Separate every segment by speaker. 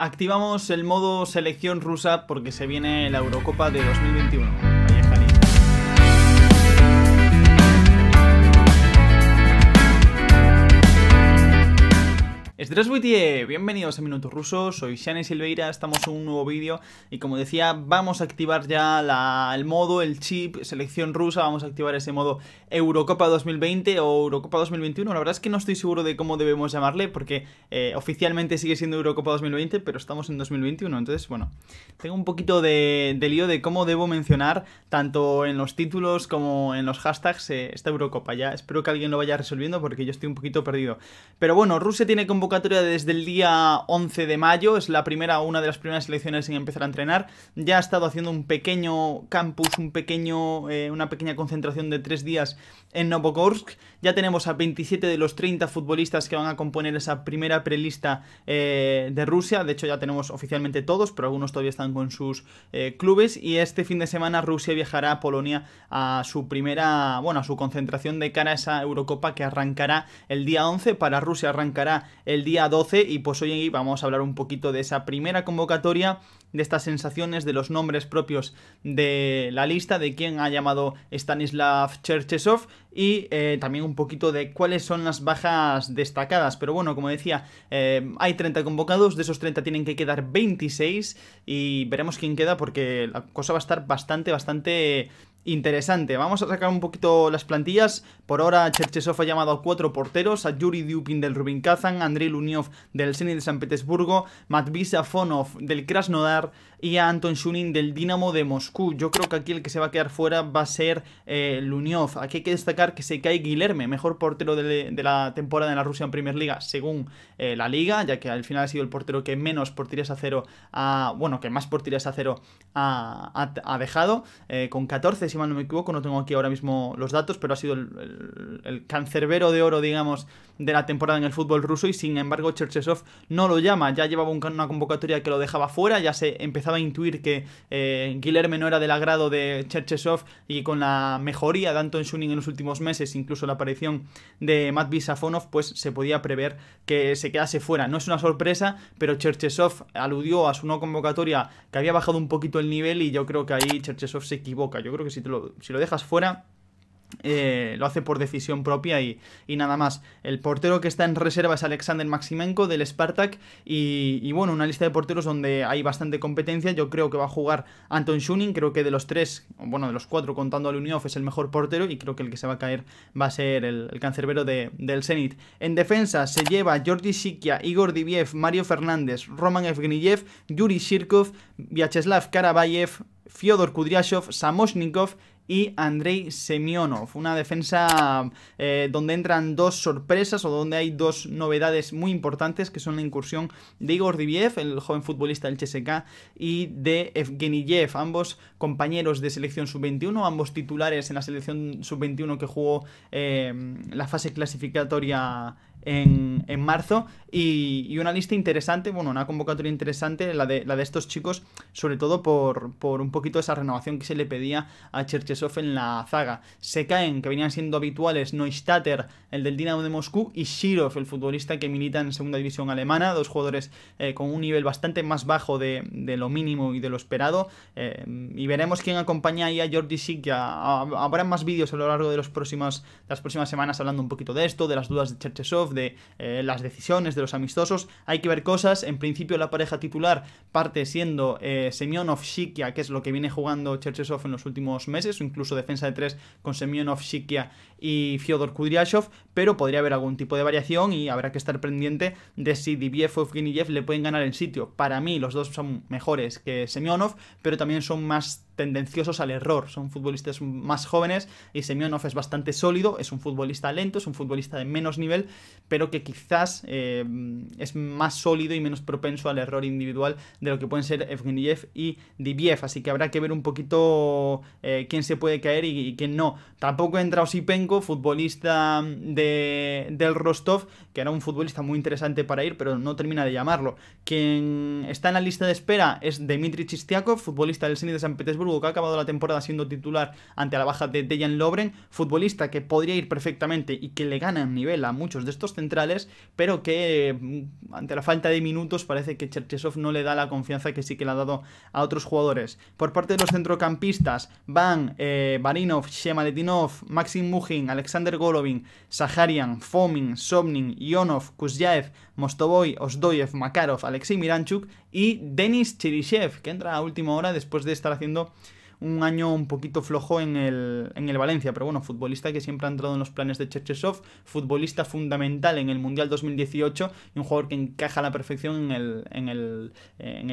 Speaker 1: Activamos el modo selección rusa porque se viene la Eurocopa de 2021. buitie! Eh, bienvenidos a Minutos Rusos, soy Shane Silveira, estamos en un nuevo vídeo y como decía, vamos a activar ya el modo, el chip, selección rusa, vamos a activar ese modo Eurocopa 2020 o Eurocopa 2021, la verdad es que no estoy seguro de cómo debemos llamarle porque eh, oficialmente sigue siendo Eurocopa 2020, pero estamos en 2021, entonces bueno, tengo un poquito de, lío de cómo debo mencionar tanto en los títulos como en los hashtags eh, esta Eurocopa, ya espero que alguien lo vaya resolviendo porque yo estoy un poquito perdido. Pero bueno, Rusia tiene convocado desde el día 11 de mayo, es la primera, una de las primeras elecciones en empezar a entrenar. Ya ha estado haciendo un pequeño campus, un pequeño, eh, una pequeña concentración de tres días en Novogorsk. Ya tenemos a 27 de los 30 futbolistas que van a componer esa primera prelista eh, de Rusia. De hecho, ya tenemos oficialmente todos, pero algunos todavía están con sus eh, clubes. Y este fin de semana Rusia viajará a Polonia a su primera, bueno, a su concentración de cara a esa Eurocopa que arrancará el día 11. Para Rusia arrancará el el día 12 y pues hoy vamos a hablar un poquito de esa primera convocatoria, de estas sensaciones, de los nombres propios de la lista, de quién ha llamado Stanislav Cherchesov y eh, también un poquito de cuáles son las bajas destacadas. Pero bueno, como decía, eh, hay 30 convocados, de esos 30 tienen que quedar 26 y veremos quién queda porque la cosa va a estar bastante, bastante interesante. Vamos a sacar un poquito las plantillas. Por ahora, Cherchesov ha llamado a cuatro porteros, a Yuri Dupin del Rubin Kazan, Andrei Luniov del Zenit de San Petersburgo, Matvisa Fonov del Krasnodar y a Anton Shunin del Dinamo de Moscú. Yo creo que aquí el que se va a quedar fuera va a ser eh, Lunyov Luniov. Aquí hay que destacar que se cae Guilherme, mejor portero de, la temporada en la Rusia en Primera Liga, según eh, la liga, ya que al final ha sido el portero que menos por a cero, a, bueno, que más por a cero ha, dejado, eh, con 14, si no me equivoco, no tengo aquí ahora mismo los datos, pero ha sido el, cancerbero de oro, digamos, de la temporada en el fútbol ruso y sin embargo Cherchesov no lo llama, ya llevaba una convocatoria que lo dejaba fuera, ya se empezaba a intuir que eh, Guillermo no era del agrado de Cherchesov y con la mejoría de Anton Shunin en los últimos meses, incluso la aparición de Matt Safonov, pues se podía prever que se quedase fuera. No es una sorpresa, pero Cherchesov aludió a su no convocatoria que había bajado un poquito el nivel y yo creo que ahí Cherchesov se equivoca, yo creo que si, lo, lo dejas fuera, eh, lo hace por decisión propia y, y, nada más. El portero que está en reserva es Alexander Maximenko del Spartak y, bueno, una lista de porteros donde hay bastante competencia. Yo creo que va a jugar Anton Shunin creo que de los tres, bueno, de los cuatro contando al Uniov es el mejor portero y creo que el que se va a caer va a ser el, cancerbero del Zenit. En defensa se lleva Jordi Sikia, Igor Diviev, Mario Fernández, Roman Evgeniev, Yuri Shirkov, Vyacheslav Karabayev, Fyodor Kudryashov, Samoshnikov y Andrei Semionov. Una defensa eh, donde entran dos sorpresas o donde hay dos novedades muy importantes que son la incursión de Igor Diviev, el joven futbolista del CSK, y de Evgeniyev, ambos compañeros de selección sub-21, ambos titulares en la selección sub-21 que jugó eh, la fase clasificatoria en, marzo y, una lista interesante, bueno, una convocatoria interesante, la de, la de estos chicos, sobre todo por, un poquito esa renovación que se le pedía a Cherchesov en la zaga. Se caen, que venían siendo habituales, Neustater, el del Dinamo de Moscú, y Shirov, el futbolista que milita en segunda división alemana, dos jugadores eh, con un nivel bastante más bajo de, lo mínimo y de lo esperado. Eh, y veremos quién acompaña ahí a Jordi Sikia. Habrá más vídeos a lo largo de los próximos, las próximas semanas hablando un poquito de esto, de las dudas de Cherchesov, de eh, las decisiones de los amistosos. Hay que ver cosas. En principio la pareja titular parte siendo Semionov eh, Semyonov Shikia, que es lo que viene jugando Cherchesov en los últimos meses, incluso defensa de tres con Semyonov Shikia y Fyodor Kudryashov, pero podría haber algún tipo de variación y habrá que estar pendiente de si Diviev o Evgeniev le pueden ganar el sitio. Para mí los dos son mejores que Semyonov, pero también son más tendenciosos al error. Son futbolistas más jóvenes y Semionov es bastante sólido, es un futbolista lento, es un futbolista de menos nivel, pero que quizás eh, es más sólido y menos propenso al error individual de lo que pueden ser Evgeniev y Dibiev. Así que habrá que ver un poquito eh, quién se puede caer y, quién no. Tampoco entra Osipenko, futbolista de, del Rostov, que era un futbolista muy interesante para ir, pero no termina de llamarlo. Quien está en la lista de espera es Dmitry Chistiakov, futbolista del cine de San Petersburgo que ha acabado la temporada siendo titular ante la baja de Dejan Lobren, futbolista que podría ir perfectamente y que le gana en nivel a muchos de estos centrales, pero que mm, ante la falta de minutos parece que Cherchesov no le da la confianza que sí que le ha dado a otros jugadores. Por parte de los centrocampistas, Van, eh, Barinov, Shemaletinov, Maxim Mujin, Alexander Golovin, Saharian, Fomin, Sobnin, Ionov, Kuzyaev, Mostovoy, Osdoyev, Makarov, Alexei Miranchuk y Denis Chirishev, que entra a última hora después de estar haciendo un año un poquito flojo en el, en el Valencia, pero bueno, futbolista que siempre ha entrado en los planes de Cherchesov, futbolista fundamental en el Mundial 2018 y un jugador que encaja a la perfección eh, en el,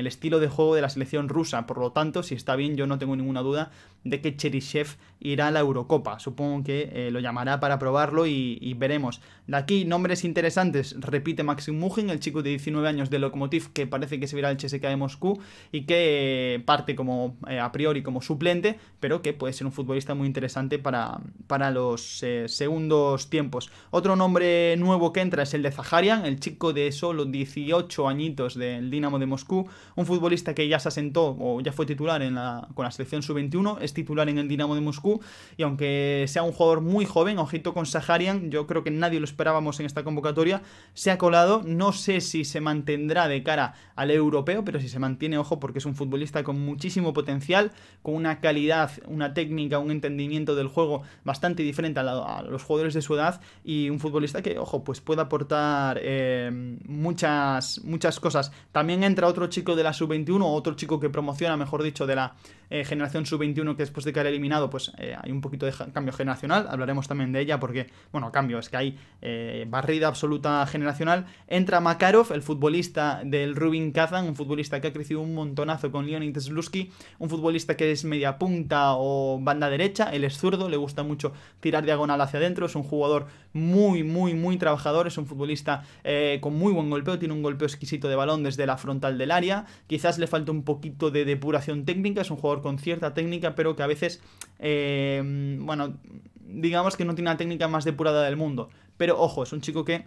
Speaker 1: estilo de juego de la selección rusa. Por lo tanto, si está bien, yo no tengo ninguna duda de que Cheryshev irá a la Eurocopa. Supongo que eh, lo llamará para probarlo y, veremos. De aquí, nombres interesantes. Repite Maxim Mujin, el chico de 19 años de Lokomotiv que parece que se irá al CSKA de Moscú y que eh, parte como a priori como su suplente, pero que puede ser un futbolista muy interesante para, para los eh, segundos tiempos. Otro nombre nuevo que entra es el de Zaharian, el chico de solo 18 añitos del Dinamo de Moscú, un futbolista que ya se asentó o ya fue titular en la, con la selección sub-21, es titular en el Dinamo de Moscú y aunque sea un jugador muy joven, ojito con Zaharian, yo creo que nadie lo esperábamos en esta convocatoria, se ha colado, no sé si se mantendrá de cara al europeo, pero si se mantiene, ojo, porque es un futbolista con muchísimo potencial, con una calidad, una técnica, un entendimiento del juego bastante diferente a, los jugadores de su edad y un futbolista que, ojo, pues puede aportar eh, muchas, muchas cosas. También entra otro chico de la sub-21, otro chico que promociona, mejor dicho, de la eh, generación sub-21 que después de que ha eliminado, pues eh, hay un poquito de cambio generacional, hablaremos también de ella porque, bueno, cambio, es que hay barrida absoluta generacional. Entra Makarov, el futbolista del Rubin Kazan, un futbolista que ha crecido un montonazo con Leonid Slusky, un futbolista que es media punta o banda derecha, él es zurdo, le gusta mucho tirar diagonal hacia adentro, es un jugador muy, muy, muy trabajador, es un futbolista eh, con muy buen golpeo, tiene un golpeo exquisito de balón desde la frontal del área, quizás le falta un poquito de depuración técnica, es un jugador con cierta técnica, pero que a veces, eh, bueno, digamos que no tiene la técnica más depurada del mundo, pero ojo, es un chico que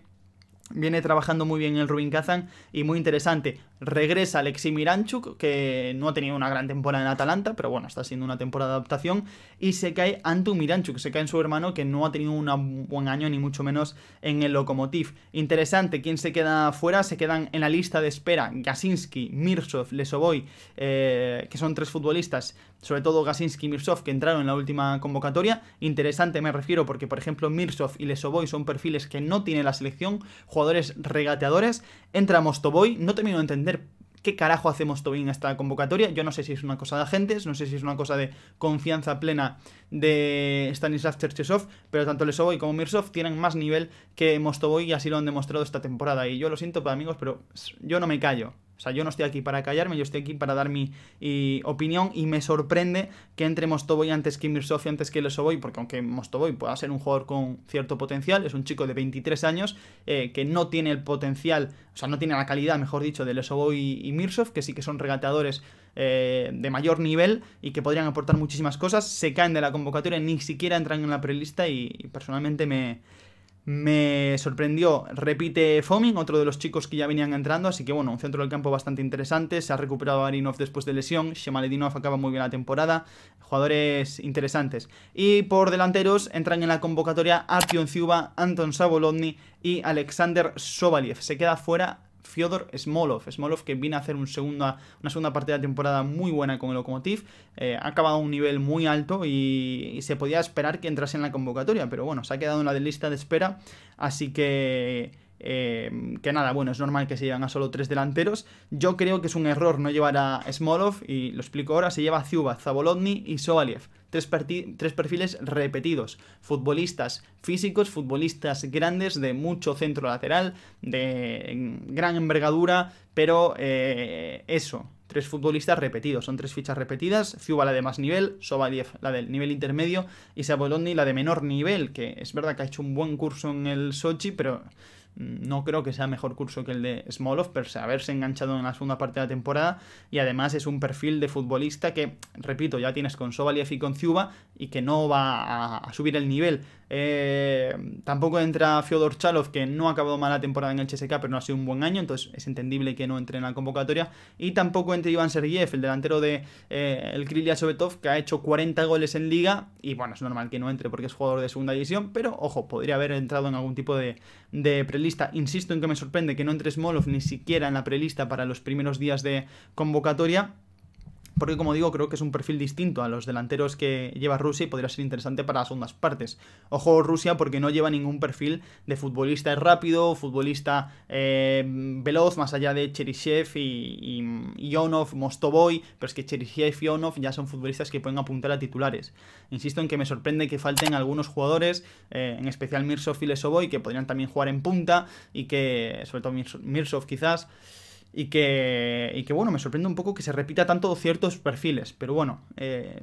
Speaker 1: Viene trabajando muy bien el Rubin Kazan y muy interesante. Regresa Alexi Miranchuk, que no ha tenido una gran temporada en Atalanta, pero bueno, está siendo una temporada de adaptación. Y se cae Antu Miranchuk, se cae en su hermano, que no ha tenido un buen año, ni mucho menos en el Lokomotiv. Interesante, ¿quién se queda fuera? Se quedan en la lista de espera Gasinski, Mirsov, Lesovoy, eh, que son tres futbolistas sobre todo Gasinski y Mirsov, que entraron en la última convocatoria. Interesante me refiero porque, por ejemplo, Mirsov y Lesoboy son perfiles que no tiene la selección, jugadores regateadores. Entra Mostoboy, no termino de entender ¿Qué carajo hace Mostoboy en esta convocatoria? Yo no sé si es una cosa de agentes, no sé si es una cosa de confianza plena de Stanislav Cherchesov, pero tanto Lesoboy como Mirsov tienen más nivel que Mostoboy y así lo han demostrado esta temporada. Y yo lo siento, pues, amigos, pero yo no me callo. O sea, yo no estoy aquí para callarme, yo estoy aquí para dar mi eh, opinión y me sorprende que entre Mostovoy antes que Mirsov y antes que Lesovoy, porque aunque Mostovoy pueda ser un jugador con cierto potencial, es un chico de 23 años eh, que no tiene el potencial, o sea, no tiene la calidad, mejor dicho, de Lesovoy y, Mirsov, que sí que son regateadores eh, de mayor nivel y que podrían aportar muchísimas cosas, se caen de la convocatoria, ni siquiera entran en la prelista y personalmente me me sorprendió, repite Foming, otro de los chicos que ya venían entrando, así que bueno, un centro del campo bastante interesante, se ha recuperado Arinov después de lesión, Shemaledinov acaba muy bien la temporada, jugadores interesantes. Y por delanteros entran en la convocatoria Artion Ciuba, Anton Sabolodny y Alexander Sobaliev. Se queda fuera Fyodor Smolov. Smolov que vino a hacer una segunda parte de la temporada muy buena con el Lokomotiv. Eh, ha acabado a un nivel muy alto y, y, se podía esperar que entrase en la convocatoria, pero bueno, se ha quedado en la lista de espera. Así que Em, que nada, bueno, es normal que se lleven a solo tres delanteros. Yo creo que es un error no llevar a Smolov, y lo explico ahora, se lleva a Ciuba, Zabolodny y Sovaliev Tres, perfiles repetidos. Futbolistas físicos, futbolistas grandes, de mucho centro lateral, de gran envergadura, pero eh, eso. Tres futbolistas repetidos, son tres fichas repetidas, Ciuba la de más nivel, Sovaliev la del nivel intermedio y Zabolodny la de menor nivel, que es verdad que ha hecho un buen curso en el Sochi, pero no creo que sea mejor curso que el de Smolov, pero haberse enganchado en la segunda parte de la temporada y además es un perfil de futbolista que, repito, ya tienes con Sobaliev y con Ciuba y que no va a subir el nivel eh, tampoco entra Fyodor Chalov, que no ha acabado mala temporada en el HSK pero no ha sido un buen año, entonces es entendible que no entre en la convocatoria. Y tampoco entra Iván Sergiev, el delantero de eh, el Krylia Sobetov, que ha hecho 40 goles en liga. Y bueno, es normal que no entre porque es jugador de segunda división, pero ojo, podría haber entrado en algún tipo de, de prelista. Insisto en que me sorprende que no entre Smolov ni siquiera en la prelista para los primeros días de convocatoria porque como digo, creo que es un perfil distinto a los delanteros que lleva Rusia y podría ser interesante para las segundas partes. Ojo Rusia porque no lleva ningún perfil de futbolista rápido, futbolista eh, veloz, más allá de Cheryshev y, y Ionov, Mostovoy, pero es que Cheryshev y Ionov ya son futbolistas que pueden apuntar a titulares. Insisto en que me sorprende que falten algunos jugadores, eh, en especial Mirsov y Lesovoy, que podrían también jugar en punta y que, sobre todo Mirsov quizás, y que, y que bueno, me sorprende un poco que se repita tanto ciertos perfiles, pero bueno, eh,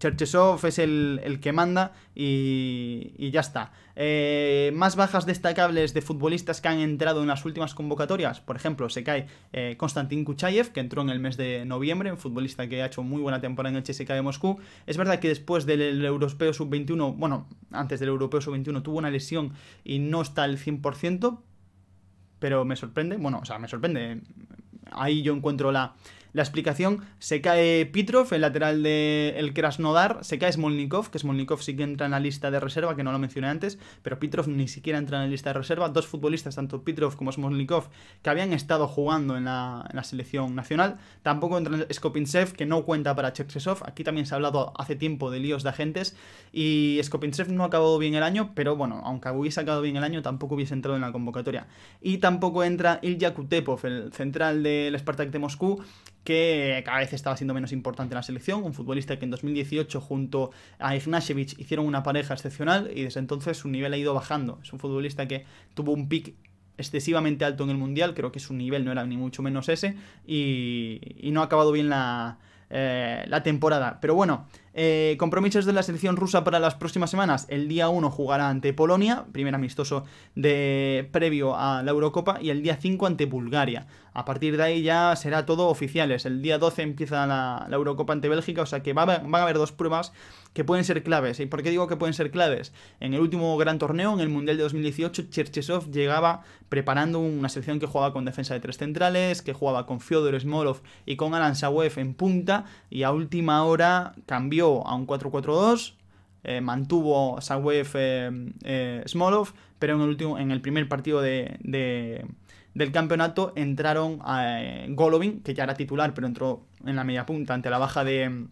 Speaker 1: Cherchesov es el, que manda y, y ya está. Eh, más bajas destacables de futbolistas que han entrado en las últimas convocatorias. Por ejemplo, se cae eh, Konstantin Kuchayev, que entró en el mes de noviembre, un futbolista que ha hecho muy buena temporada en el CSKA de Moscú. Es verdad que después del Europeo Sub-21, bueno, antes del Europeo Sub-21 tuvo una lesión y no está al 100%, pero me sorprende, bueno, o sea, me sorprende. Ahí yo encuentro la, la explicación, se cae Pitrov, el lateral del Krasnodar, se cae Smolnikov, que Smolnikov sí que entra en la lista de reserva, que no lo mencioné antes, pero Pitrov ni siquiera entra en la lista de reserva. Dos futbolistas, tanto Pitrov como Smolnikov, que habían estado jugando en la, selección nacional. Tampoco entra Skopintsev, que no cuenta para Chepsesov. Aquí también se ha hablado hace tiempo de líos de agentes. Y Skopintsev no ha acabado bien el año, pero bueno, aunque hubiese acabado bien el año, tampoco hubiese entrado en la convocatoria. Y tampoco entra Ilya Kutepov, el central del Spartak de Moscú, que cada vez estaba siendo menos importante en la selección, un futbolista que en 2018 junto a Ignashevich hicieron una pareja excepcional y desde entonces su nivel ha ido bajando. Es un futbolista que tuvo un pick excesivamente alto en el Mundial, creo que su nivel no era ni mucho menos ese, y, no ha acabado bien la, eh, la temporada. Pero bueno, eh, compromisos de la selección rusa para las próximas semanas. El día 1 jugará ante Polonia, primer amistoso de previo a la Eurocopa, y el día 5 ante Bulgaria. A partir de ahí ya será todo oficiales. El día 12 empieza la, Eurocopa ante Bélgica, o sea que van a haber dos pruebas que pueden ser claves. ¿Y por qué digo que pueden ser claves? En el último gran torneo, en el Mundial de 2018, Cherchesov llegaba preparando una selección que jugaba con defensa de tres centrales, que jugaba con Fyodor Smolov y con Alan Sawev en punta, y a última hora cambió a un 4-4-2, eh, mantuvo a eh, eh, Smolov, pero en el, último, en el primer partido de, del campeonato entraron a eh, Golovin, que ya era titular, pero entró en la media punta ante la baja de,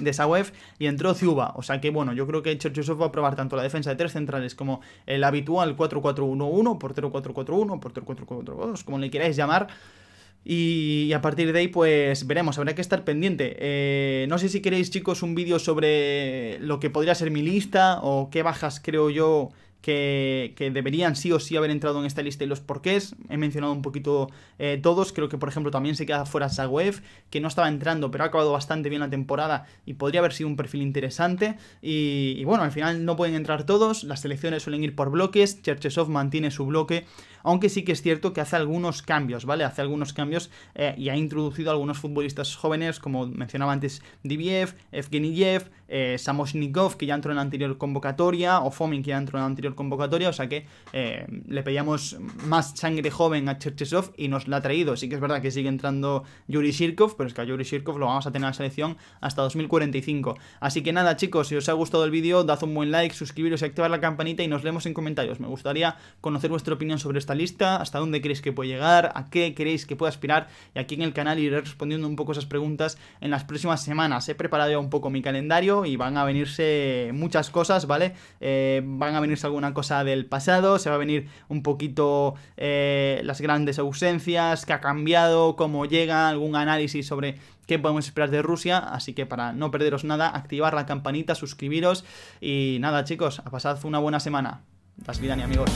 Speaker 1: de y entró Zuba. O sea que, bueno, yo creo que Cherchusov va a probar tanto la defensa de tres centrales como el habitual 4-4-1-1, portero 4-4-1, portero 4-4-2, como le queráis llamar. Y a partir de ahí, pues veremos, habrá que estar pendiente. Eh, no sé si queréis, chicos, un vídeo sobre lo que podría ser mi lista o qué bajas creo yo que, deberían sí o sí haber entrado en esta lista y los porqués. He mencionado un poquito eh, todos. Creo que, por ejemplo, también se queda fuera Zagoev, que no estaba entrando, pero ha acabado bastante bien la temporada y podría haber sido un perfil interesante. Y, bueno, al final no pueden entrar todos. Las selecciones suelen ir por bloques. Cherchesov mantiene su bloque, aunque sí que es cierto que hace algunos cambios, ¿vale? Hace algunos cambios eh, y ha introducido algunos futbolistas jóvenes, como mencionaba antes Diviev, Evgeniyev, eh, Samoshnikov, que ya entró en la anterior convocatoria, o Fomin, que ya entró en la anterior convocatoria, o sea que eh, le pedíamos más sangre joven a Cherchesov y nos la ha traído. Sí que es verdad que sigue entrando Yuri Shirkov, pero es que a Yuri Shirkov lo vamos a tener en la selección hasta 2045. Así que nada, chicos, si os ha gustado el vídeo, dad un buen like, suscribiros y activar la campanita y nos leemos en comentarios. Me gustaría conocer vuestra opinión sobre esta lista, hasta dónde creéis que puede llegar, a qué creéis que pueda aspirar y aquí en el canal iré respondiendo un poco esas preguntas en las próximas semanas. He preparado ya un poco mi calendario y van a venirse muchas cosas, ¿vale? Eh, van a venirse algunas cosa del pasado, se va a venir un poquito eh, las grandes ausencias, que ha cambiado, cómo llega, algún análisis sobre qué podemos esperar de Rusia, así que para no perderos nada, activar la campanita, suscribiros y nada chicos, a pasad una buena semana. las vida ni amigos.